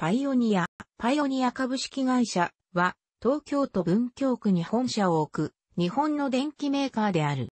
パイオニア、パイオニア株式会社は、東京都文京区に本社を置く、日本の電機メーカーである。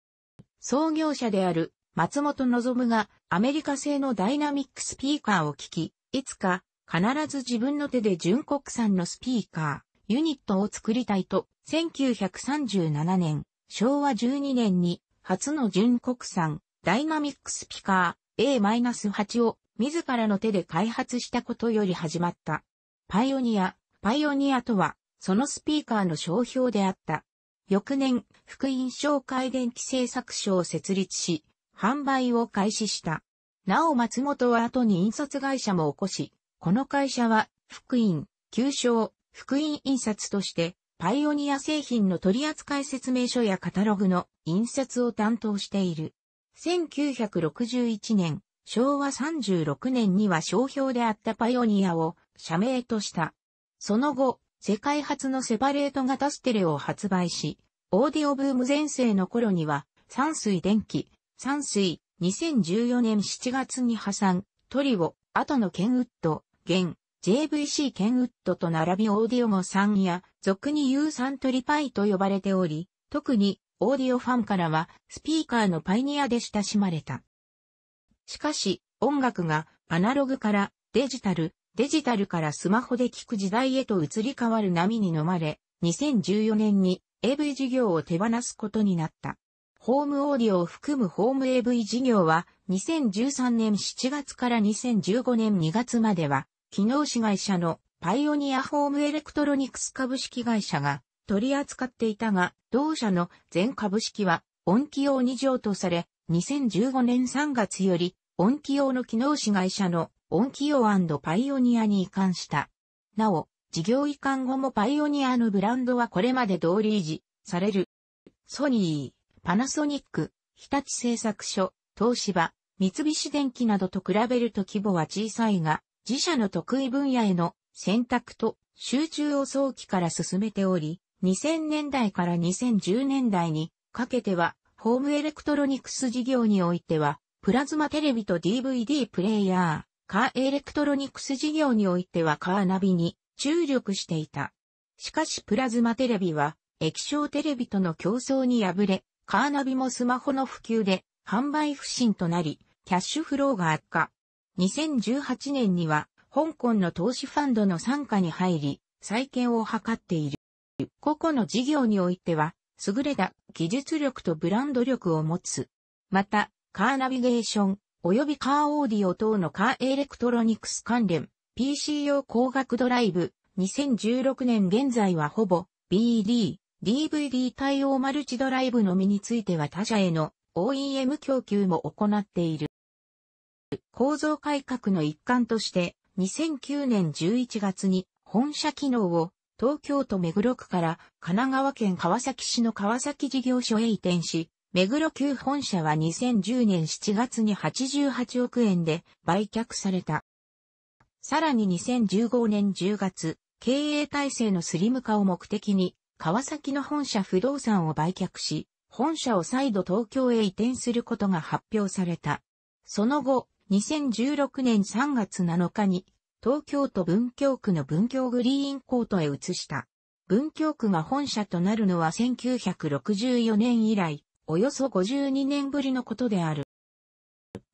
創業者である、松本望が、アメリカ製のダイナミックスピーカーを聞き、いつか、必ず自分の手で純国産のスピーカー、ユニットを作りたいと、1937年、昭和12年に、初の純国産、ダイナミックスピカー A-8 を自らの手で開発したことより始まった。パイオニア、パイオニアとは、そのスピーカーの商標であった。翌年、福音商会電気製作所を設立し、販売を開始した。なお松本は後に印刷会社も起こし、この会社は、福音、旧称、福音印刷として、パイオニア製品の取扱説明書やカタログの印刷を担当している。1961年、昭和36年には商標であったパイオニアを社名とした。その後、世界初のセパレート型ステレオを発売し、オーディオブーム全盛の頃には、山水電気、山水、2014年7月に破産、トリオ、後のケンウッド、現、JVC ケンウッドと並びオーディオも3や、俗に有酸トリパイと呼ばれており、特にオーディオファンからはスピーカーのパイニアで親しまれた。しかし、音楽がアナログからデジタル、デジタルからスマホで聴く時代へと移り変わる波に飲まれ、2014年に AV 事業を手放すことになった。ホームオーディオを含むホーム AV 事業は2013年7月から2015年2月までは、機能子会社のパイオニアホームエレクトロニクス株式会社が取り扱っていたが、同社の全株式は音機用に譲渡され、2015年3月より音ン用の機能子会社の音ン用パイオニアに移管した。なお、事業移管後もパイオニアのブランドはこれまで通り維持される。ソニー、パナソニック、日立製作所、東芝、三菱電機などと比べると規模は小さいが、自社の得意分野への選択と集中を早期から進めており、2000年代から2010年代にかけては、ホームエレクトロニクス事業においては、プラズマテレビと DVD プレイヤー、カーエレクトロニクス事業においてはカーナビに注力していた。しかしプラズマテレビは液晶テレビとの競争に敗れ、カーナビもスマホの普及で販売不振となり、キャッシュフローが悪化。2018年には香港の投資ファンドの参加に入り、再建を図っている。個々の事業においては、優れた技術力とブランド力を持つ。また、カーナビゲーション、及びカーオーディオ等のカーエレクトロニクス関連、PC 用工学ドライブ、2016年現在はほぼ BD、DVD 対応マルチドライブのみについては他社への OEM 供給も行っている。構造改革の一環として、2009年11月に本社機能を東京都目黒区から神奈川県川崎市の川崎事業所へ移転し、目黒級本社は2010年7月に88億円で売却された。さらに2015年10月、経営体制のスリム化を目的に、川崎の本社不動産を売却し、本社を再度東京へ移転することが発表された。その後、2016年3月7日に、東京都文京区の文京グリーンコートへ移した。文京区が本社となるのは1964年以来、およそ52年ぶりのことである。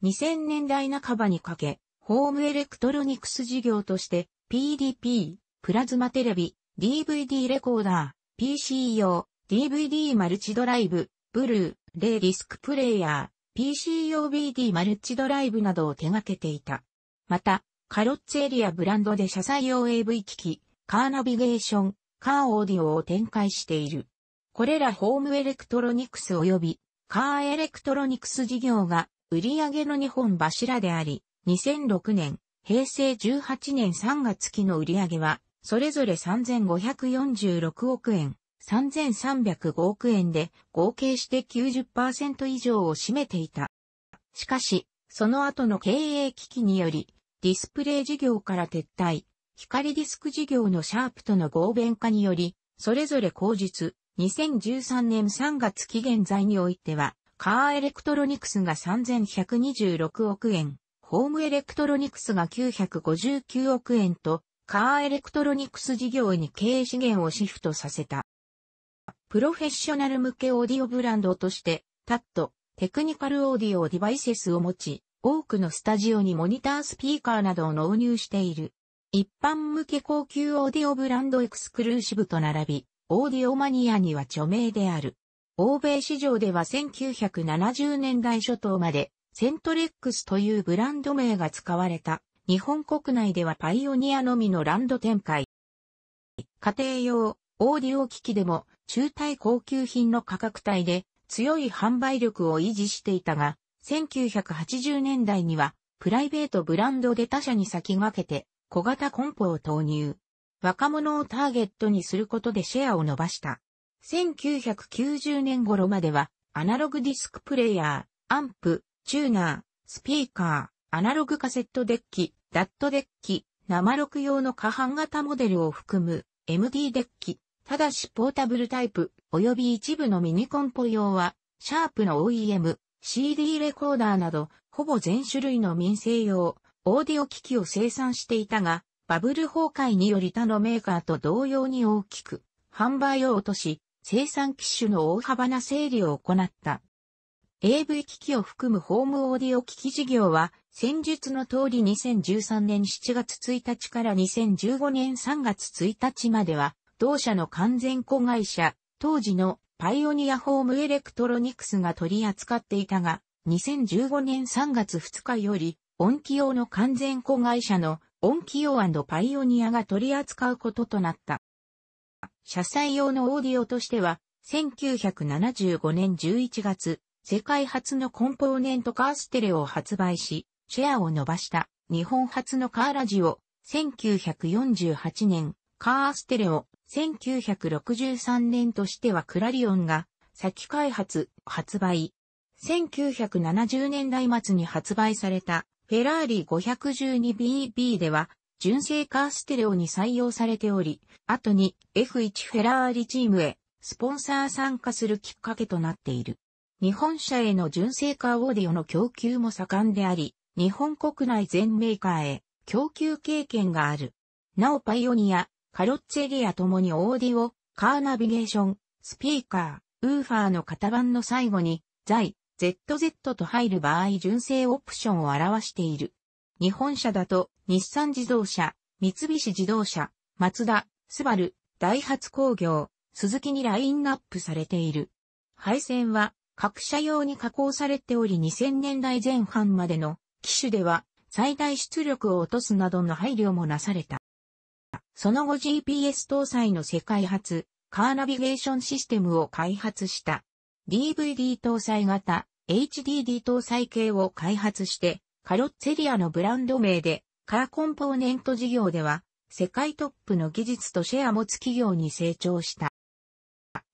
2000年代半ばにかけ、ホームエレクトロニクス事業として PDP、プラズマテレビ、DVD レコーダー、PC 用、DVD マルチドライブ、ブルー、レイディスクプレイヤー、PC 用 BD マルチドライブなどを手掛けていた。また、カロッツエリアブランドで車載用 AV 機器、カーナビゲーション、カーオーディオを展開している。これらホームエレクトロニクス及びカーエレクトロニクス事業が売上の日本柱であり、2006年、平成18年3月期の売上は、それぞれ3546億円、3305億円で、合計して90%以上を占めていた。しかし、その後の経営危機により、ディスプレイ事業から撤退、光ディスク事業のシャープとの合弁化により、それぞれ口実、2013年3月期限在においては、カーエレクトロニクスが3126億円、ホームエレクトロニクスが959億円と、カーエレクトロニクス事業に経営資源をシフトさせた。プロフェッショナル向けオーディオブランドとして、タット、テクニカルオーディオディバイセスを持ち、多くのスタジオにモニタースピーカーなどを納入している。一般向け高級オーディオブランドエクスクルーシブと並び、オーディオマニアには著名である。欧米市場では1970年代初頭までセントレックスというブランド名が使われた。日本国内ではパイオニアのみのランド展開。家庭用オーディオ機器でも中体高級品の価格帯で強い販売力を維持していたが、1980年代にはプライベートブランドで他社に先駆けて小型コンポを投入。若者をターゲットにすることでシェアを伸ばした。1990年頃までは、アナログディスクプレイヤー、アンプ、チューナー、スピーカー、アナログカセットデッキ、ダットデッキ、生録用の可搬型モデルを含む MD デッキ、ただしポータブルタイプ、および一部のミニコンポ用は、シャープの OEM、CD レコーダーなど、ほぼ全種類の民生用、オーディオ機器を生産していたが、バブル崩壊により他のメーカーと同様に大きく、販売を落とし、生産機種の大幅な整理を行った。AV 機器を含むホームオーディオ機器事業は、先述の通り2013年7月1日から2015年3月1日までは、同社の完全子会社、当時のパイオニアホームエレクトロニクスが取り扱っていたが、2015年3月2日より、音機用の完全子会社のオンキオパイオニアが取り扱うこととなった。車載用のオーディオとしては、1975年11月、世界初のコンポーネントカーステレオを発売し、シェアを伸ばした日本初のカーラジオ、1948年、カーステレオ、1963年としてはクラリオンが先開発、発売。1970年代末に発売されたフェラーリ 512BB では、純正カーステレオに採用されており、後に F1 フェラーリチームへスポンサー参加するきっかけとなっている。日本車への純正カーオーディオの供給も盛んであり、日本国内全メーカーへ供給経験がある。なおパイオニア、カロッツェリアともにオーディオ、カーナビゲーション、スピーカー、ウーファーの型番の最後に、在、ZZ と入る場合純正オプションを表している。日本車だと、日産自動車、三菱自動車、マツダ、スバル、ダイハツ工業、鈴木にラインナップされている。配線は、各車用に加工されており2000年代前半までの機種では最大出力を落とすなどの配慮もなされた。その後 GPS 搭載の世界初カーナビゲーションシステムを開発した。DVD 搭載型 HDD 搭載系を開発して、カロッツェリアのブランド名で、カーコンポーネント事業では、世界トップの技術とシェア持つ企業に成長した。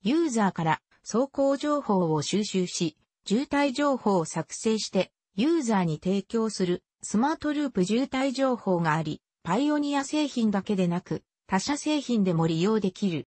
ユーザーから走行情報を収集し、渋滞情報を作成して、ユーザーに提供するスマートループ渋滞情報があり、パイオニア製品だけでなく、他社製品でも利用できる。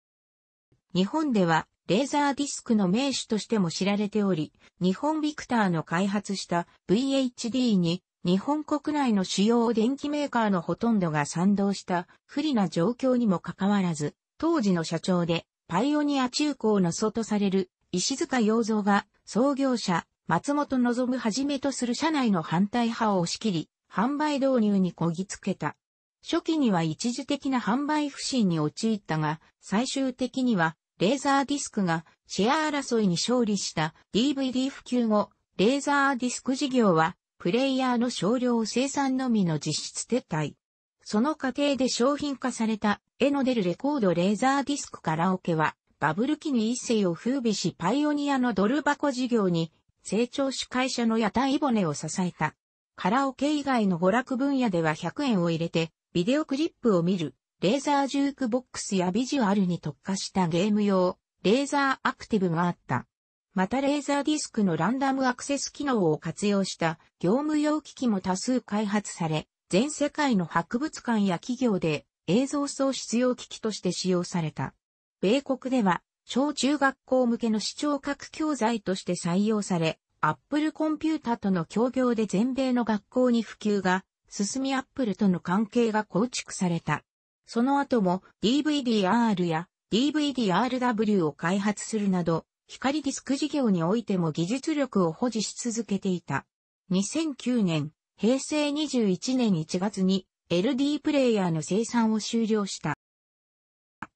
日本ではレーザーディスクの名手としても知られており、日本ビクターの開発した VHD に日本国内の主要電機メーカーのほとんどが賛同した不利な状況にもかかわらず、当時の社長でパイオニア中高の祖とされる石塚洋蔵が創業者松本望はじめとする社内の反対派を押し切り、販売導入にこぎつけた。初期には一時的な販売不振に陥ったが、最終的にはレーザーディスクがシェア争いに勝利した DVD 普及後、レーザーディスク事業は、プレイヤーの少量生産のみの実質撤退。その過程で商品化された絵の出るレコードレーザーディスクカラオケは、バブル期に一世を風靡しパイオニアのドル箱事業に成長し会社の屋台骨を支えた。カラオケ以外の娯楽分野では100円を入れてビデオクリップを見るレーザージュークボックスやビジュアルに特化したゲーム用、レーザーアクティブがあった。またレーザーディスクのランダムアクセス機能を活用した業務用機器も多数開発され、全世界の博物館や企業で映像創出用機器として使用された。米国では小中学校向けの視聴覚教材として採用され、アップルコンピュータとの協業で全米の学校に普及が進みアップルとの関係が構築された。その後も DVD-R や DVD-RW を開発するなど、光ディスク事業においても技術力を保持し続けていた。2009年、平成21年1月に LD プレイヤーの生産を終了した。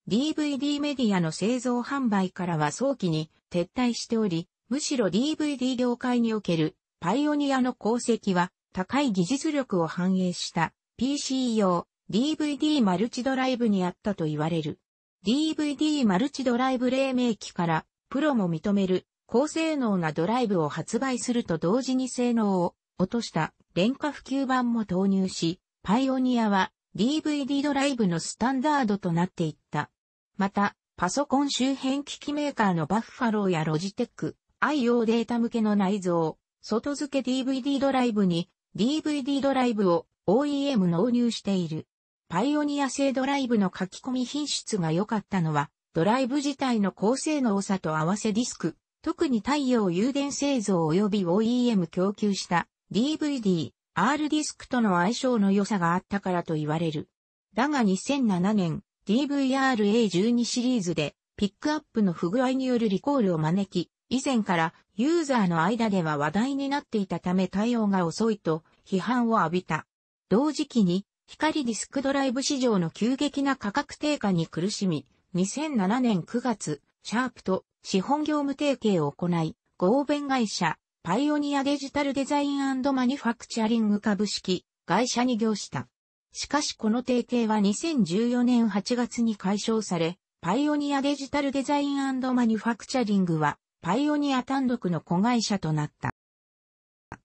DVD メディアの製造販売からは早期に撤退しており、むしろ DVD 業界におけるパイオニアの功績は高い技術力を反映した PC 用 DVD マルチドライブにあったと言われる。DVD マルチドライブ黎明期からプロも認める高性能なドライブを発売すると同時に性能を落とした廉価普及版も投入し、パイオニアは DVD ドライブのスタンダードとなっていった。また、パソコン周辺機器メーカーのバッファローやロジテック、IO データ向けの内蔵、外付け DVD ドライブに DVD ドライブを OEM 納入している。パイオニア製ドライブの書き込み品質が良かったのは、ドライブ自体の高性能さと合わせディスク、特に太陽誘電製造及び OEM 供給した DVD、R ディスクとの相性の良さがあったからと言われる。だが2007年、DVR-A12 シリーズで、ピックアップの不具合によるリコールを招き、以前からユーザーの間では話題になっていたため対応が遅いと批判を浴びた。同時期に光ディスクドライブ市場の急激な価格低下に苦しみ、2007年9月、シャープと資本業務提携を行い、合弁会社、パイオニアデジタルデザインマニュファクチャリング株式会社に業した。しかしこの提携は2014年8月に解消され、パイオニアデジタルデザインマニュファクチャリングは、パイオニア単独の子会社となった。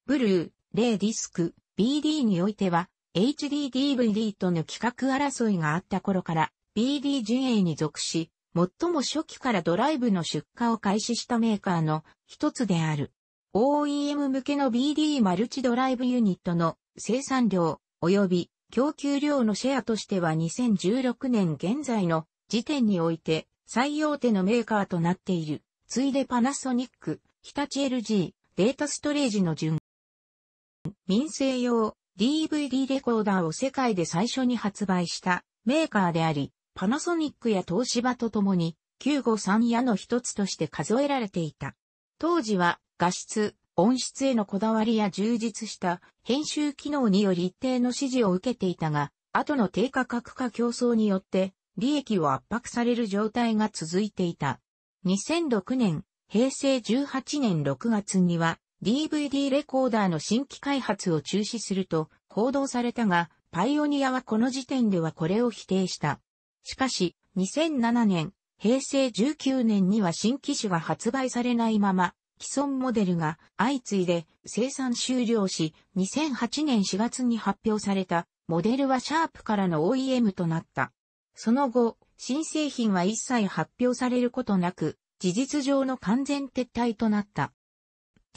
ブルー、レイディスク、BD においては、HDDVD との企画争いがあった頃から BD g 営に属し、最も初期からドライブの出荷を開始したメーカーの一つである。OEM 向けの BD マルチドライブユニットの生産量及び供給量のシェアとしては2016年現在の時点において最大手のメーカーとなっている。ついでパナソニック、日立 LG、データストレージの順。民生用 DVD レコーダーを世界で最初に発売したメーカーであり、パナソニックや東芝と共に953屋の一つとして数えられていた。当時は画質、音質へのこだわりや充実した編集機能により一定の支持を受けていたが、後の低価格化競争によって利益を圧迫される状態が続いていた。2006年、平成18年6月には DVD レコーダーの新規開発を中止すると報道されたが、パイオニアはこの時点ではこれを否定した。しかし、2007年、平成19年には新機種が発売されないまま、既存モデルが相次いで生産終了し、2008年4月に発表されたモデルはシャープからの OEM となった。その後、新製品は一切発表されることなく、事実上の完全撤退となった。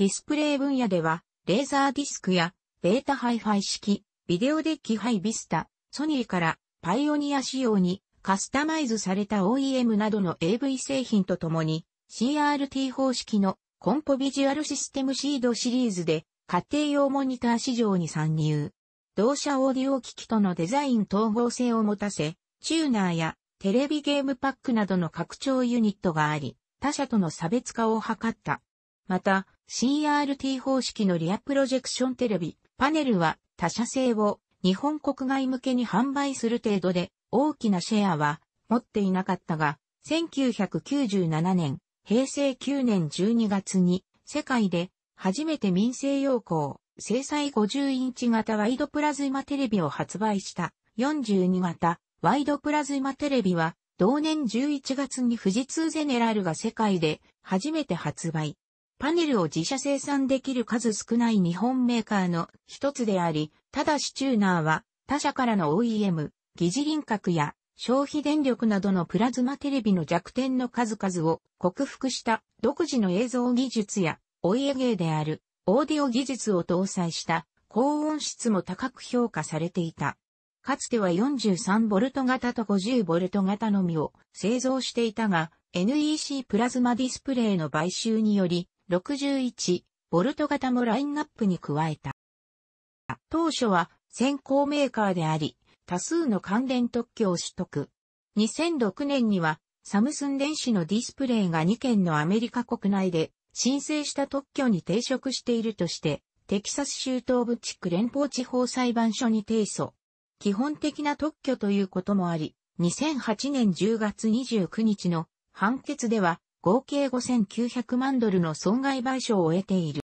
ディスプレイ分野では、レーザーディスクや、ベータハイファイ式、ビデオデッキハイビスタ、ソニーからパイオニア仕様にカスタマイズされた OEM などの AV 製品とともに CRT 方式のコンポビジュアルシステムシードシリーズで家庭用モニター市場に参入。同社オーディオ機器とのデザイン統合性を持たせ、チューナーやテレビゲームパックなどの拡張ユニットがあり、他社との差別化を図った。また、CRT 方式のリアプロジェクションテレビ、パネルは他社製を日本国外向けに販売する程度で大きなシェアは持っていなかったが、1997年、平成9年12月に世界で初めて民生用工、制裁50インチ型ワイドプラズマテレビを発売した42型ワイドプラズマテレビは同年11月に富士通ゼネラルが世界で初めて発売。パネルを自社生産できる数少ない日本メーカーの一つであり、ただしチューナーは他社からの OEM、疑似輪郭や消費電力などのプラズマテレビの弱点の数々を克服した独自の映像技術やお家芸であるオーディオ技術を搭載した高音質も高く評価されていた。かつては 43V 型と 50V 型のみを製造していたが、NEC プラズマディスプレイの買収により、61ボルト型もラインナップに加えた。当初は先行メーカーであり、多数の関連特許を取得。2006年にはサムスン電子のディスプレイが2件のアメリカ国内で申請した特許に抵触しているとして、テキサス州東部地区連邦地方裁判所に提訴。基本的な特許ということもあり、2008年10月29日の判決では合計5900万ドルの損害賠償を得ている。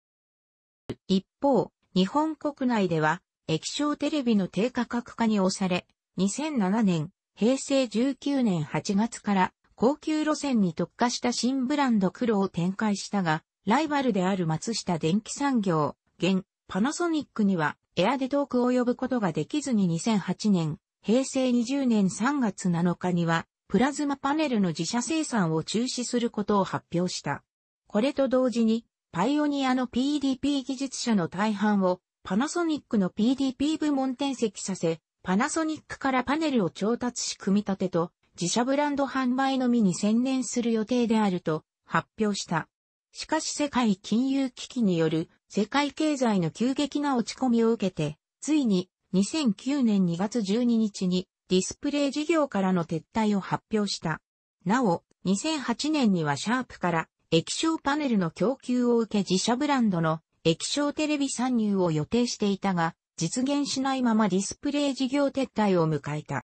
一方、日本国内では液晶テレビの低価格化に押され、2007年、平成19年8月から高級路線に特化した新ブランド黒を展開したが、ライバルである松下電機産業、現、パナソニックにはエアで遠く及ぶことができずに2008年、平成20年3月7日にはプラズマパネルの自社生産を中止することを発表した。これと同時に、パイオニアの PDP 技術者の大半をパナソニックの PDP 部門転籍させ、パナソニックからパネルを調達し組み立てと自社ブランド販売のみに専念する予定であると発表した。しかし世界金融危機による世界経済の急激な落ち込みを受けて、ついに2009年2月12日にディスプレイ事業からの撤退を発表した。なお、2008年にはシャープから液晶パネルの供給を受け自社ブランドの液晶テレビ参入を予定していたが、実現しないままディスプレイ事業撤退を迎えた。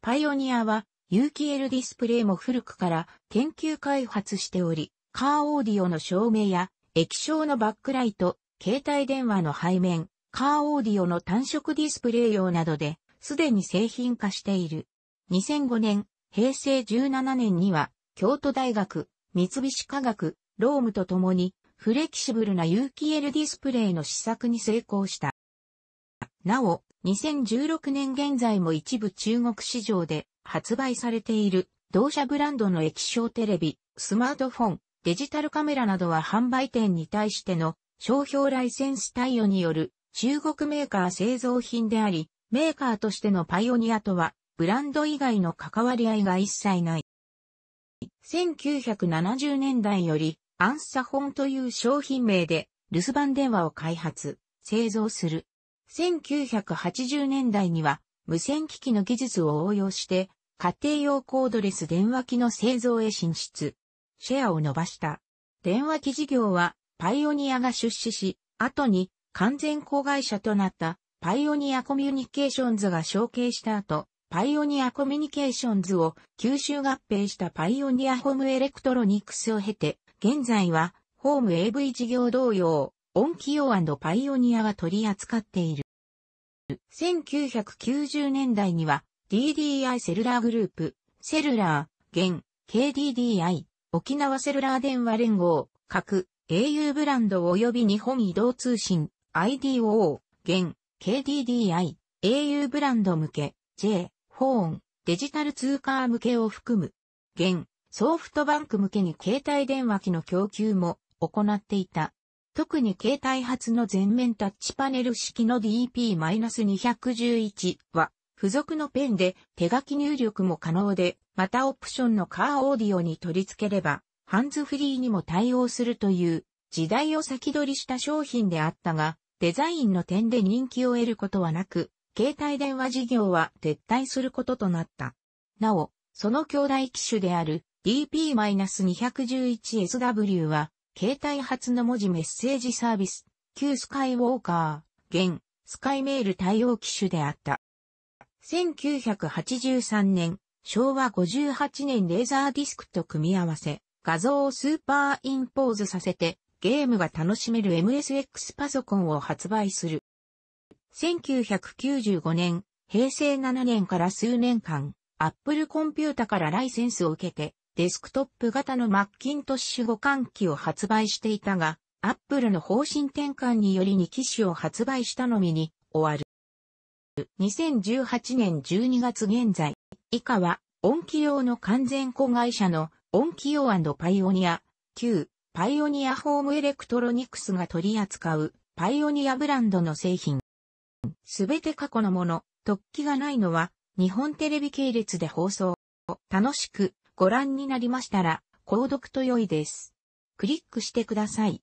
パイオニアは有機 L ディスプレイも古くから研究開発しており、カーオーディオの照明や液晶のバックライト、携帯電話の背面、カーオーディオの単色ディスプレイ用などですでに製品化している。2005年、平成17年には、京都大学、三菱科学、ロームと共に、フレキシブルな有機 L ディスプレイの試作に成功した。なお、2016年現在も一部中国市場で発売されている同社ブランドの液晶テレビ、スマートフォン、デジタルカメラなどは販売店に対しての商標ライセンス対応による中国メーカー製造品であり、メーカーとしてのパイオニアとは、ブランド以外の関わり合いが一切ない。1970年代より、アンサホンという商品名で、留守番電話を開発、製造する。1980年代には、無線機器の技術を応用して、家庭用コードレス電話機の製造へ進出。シェアを伸ばした。電話機事業は、パイオニアが出資し、後に完全子会社となったパイオニアコミュニケーションズが承継した後、パイオニアコミュニケーションズを吸収合併したパイオニアホームエレクトロニクスを経て、現在はホーム AV 事業同様、オンキオパイオニアが取り扱っている。1990年代には DDI セルラーグループ、セルラー、現、KDDI、沖縄セルラー電話連合、各 au ブランド及び日本移動通信、IDO、現、KDDI、au ブランド向け、J、フォーン、デジタル通貨向けを含む、現、ソフトバンク向けに携帯電話機の供給も行っていた。特に携帯発の全面タッチパネル式の DP-211 は、付属のペンで手書き入力も可能で、またオプションのカーオーディオに取り付ければ、ハンズフリーにも対応するという、時代を先取りした商品であったが、デザインの点で人気を得ることはなく、携帯電話事業は撤退することとなった。なお、その兄弟機種である DP-211SW は、携帯発の文字メッセージサービス、旧スカイウォーカー、現、スカイメール対応機種であった。1983年、昭和58年レーザーディスクと組み合わせ、画像をスーパーインポーズさせて、ゲームが楽しめる MSX パソコンを発売する。1995年、平成7年から数年間、Apple コンピュータからライセンスを受けて、デスクトップ型のマッキントッシュ互換機を発売していたが、Apple の方針転換により2機種を発売したのみに終わる。2018年12月現在、以下は、音機用の完全子会社の音機用パイオニア、旧パイオニアホームエレクトロニクスが取り扱う、パイオニアブランドの製品。すべて過去のもの、突起がないのは、日本テレビ系列で放送。楽しくご覧になりましたら、購読と良いです。クリックしてください。